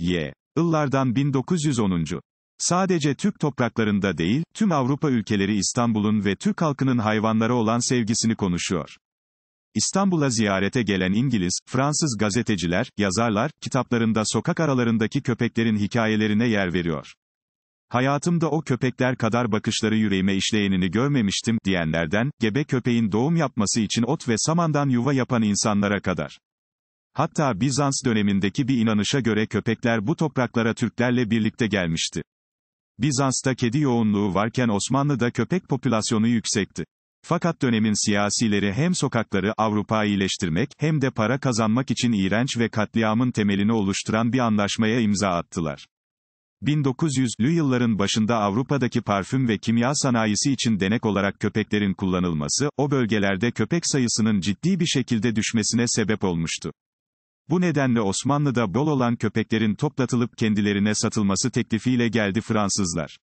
Y. Illardan 1910. Sadece Türk topraklarında değil, tüm Avrupa ülkeleri İstanbul'un ve Türk halkının hayvanlara olan sevgisini konuşuyor. İstanbul'a ziyarete gelen İngiliz, Fransız gazeteciler, yazarlar, kitaplarında sokak aralarındaki köpeklerin hikayelerine yer veriyor. Hayatımda o köpekler kadar bakışları yüreğime işleyenini görmemiştim, diyenlerden, gebe köpeğin doğum yapması için ot ve samandan yuva yapan insanlara kadar. Hatta Bizans dönemindeki bir inanışa göre köpekler bu topraklara Türklerle birlikte gelmişti. Bizans'ta kedi yoğunluğu varken Osmanlı'da köpek popülasyonu yüksekti. Fakat dönemin siyasileri hem sokakları Avrupa iyileştirmek hem de para kazanmak için iğrenç ve katliamın temelini oluşturan bir anlaşmaya imza attılar. 1900'lü yılların başında Avrupa'daki parfüm ve kimya sanayisi için denek olarak köpeklerin kullanılması, o bölgelerde köpek sayısının ciddi bir şekilde düşmesine sebep olmuştu. Bu nedenle Osmanlı'da bol olan köpeklerin toplatılıp kendilerine satılması teklifiyle geldi Fransızlar.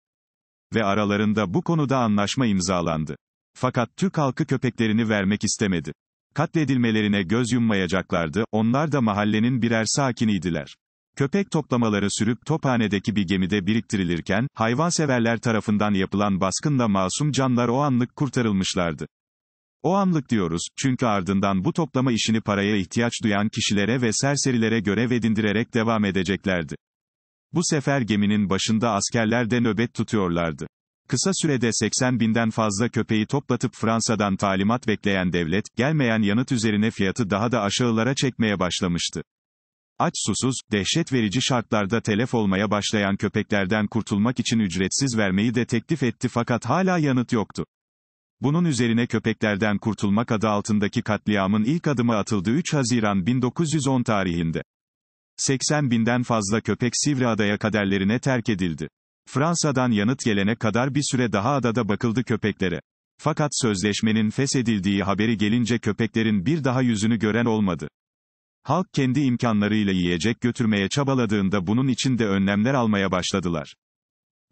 Ve aralarında bu konuda anlaşma imzalandı. Fakat Türk halkı köpeklerini vermek istemedi. Katledilmelerine göz yummayacaklardı, onlar da mahallenin birer sakiniydiler. Köpek toplamaları sürüp tophanedeki bir gemide biriktirilirken, hayvanseverler tarafından yapılan baskınla masum canlar o anlık kurtarılmışlardı. O amlık diyoruz, çünkü ardından bu toplama işini paraya ihtiyaç duyan kişilere ve serserilere görev edindirerek devam edeceklerdi. Bu sefer geminin başında askerler de nöbet tutuyorlardı. Kısa sürede 80 binden fazla köpeği toplatıp Fransa'dan talimat bekleyen devlet, gelmeyen yanıt üzerine fiyatı daha da aşağılara çekmeye başlamıştı. Aç susuz, dehşet verici şartlarda telef olmaya başlayan köpeklerden kurtulmak için ücretsiz vermeyi de teklif etti fakat hala yanıt yoktu. Bunun üzerine köpeklerden kurtulmak adı altındaki katliamın ilk adımı atıldı 3 Haziran 1910 tarihinde. 80 binden fazla köpek Sivri Adaya kaderlerine terk edildi. Fransa'dan yanıt gelene kadar bir süre daha adada bakıldı köpeklere. Fakat sözleşmenin feshedildiği haberi gelince köpeklerin bir daha yüzünü gören olmadı. Halk kendi imkanlarıyla yiyecek götürmeye çabaladığında bunun için de önlemler almaya başladılar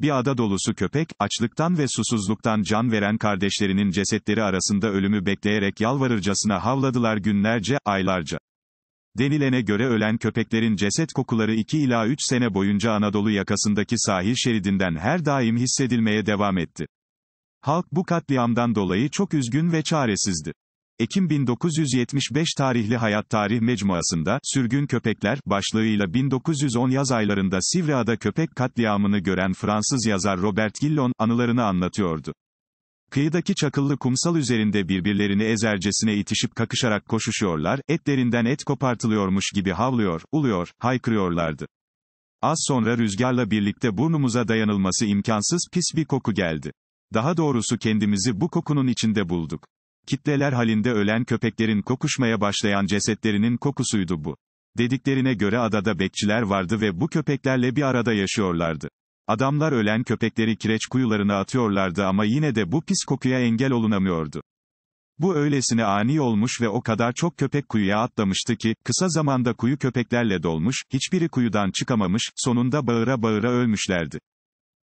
bir ada dolusu köpek, açlıktan ve susuzluktan can veren kardeşlerinin cesetleri arasında ölümü bekleyerek yalvarırcasına havladılar günlerce, aylarca. Denilene göre ölen köpeklerin ceset kokuları 2 ila 3 sene boyunca Anadolu yakasındaki sahil şeridinden her daim hissedilmeye devam etti. Halk bu katliamdan dolayı çok üzgün ve çaresizdi. Ekim 1975 tarihli Hayat Tarih Mecmuasında, Sürgün Köpekler, başlığıyla 1910 yaz aylarında Sivriada köpek katliamını gören Fransız yazar Robert Gillon, anılarını anlatıyordu. Kıyıdaki çakıllı kumsal üzerinde birbirlerini ezercesine itişip kakışarak koşuşuyorlar, etlerinden et kopartılıyormuş gibi havlıyor, uluyor, haykırıyorlardı. Az sonra rüzgarla birlikte burnumuza dayanılması imkansız pis bir koku geldi. Daha doğrusu kendimizi bu kokunun içinde bulduk. Kitleler halinde ölen köpeklerin kokuşmaya başlayan cesetlerinin kokusuydu bu. Dediklerine göre adada bekçiler vardı ve bu köpeklerle bir arada yaşıyorlardı. Adamlar ölen köpekleri kireç kuyularına atıyorlardı ama yine de bu pis kokuya engel olunamıyordu. Bu öylesine ani olmuş ve o kadar çok köpek kuyuya atlamıştı ki, kısa zamanda kuyu köpeklerle dolmuş, hiçbiri kuyudan çıkamamış, sonunda bağıra bağıra ölmüşlerdi.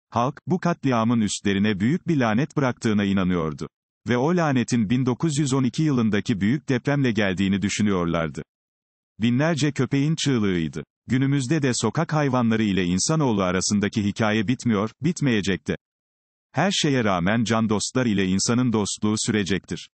Halk, bu katliamın üstlerine büyük bir lanet bıraktığına inanıyordu. Ve o lanetin 1912 yılındaki büyük depremle geldiğini düşünüyorlardı. Binlerce köpeğin çığlığıydı. Günümüzde de sokak hayvanları ile insanoğlu arasındaki hikaye bitmiyor, bitmeyecekti. Her şeye rağmen can dostlar ile insanın dostluğu sürecektir.